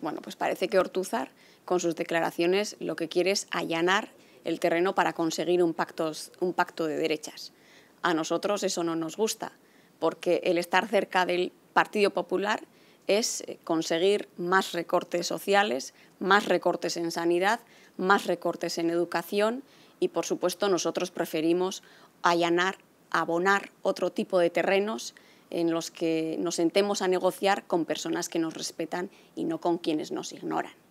Bueno, pues parece que Ortuzar, con sus declaraciones, lo que quiere es allanar el terreno para conseguir un, un pacto de derechas. A nosotros eso no nos gusta, porque el estar cerca del Partido Popular es eh, conseguir más recortes sociales, más recortes en sanidad, más recortes en educación y, por supuesto, nosotros preferimos allanar, abonar otro tipo de terrenos en los que nos sentemos a negociar con personas que nos respetan y no con quienes nos ignoran.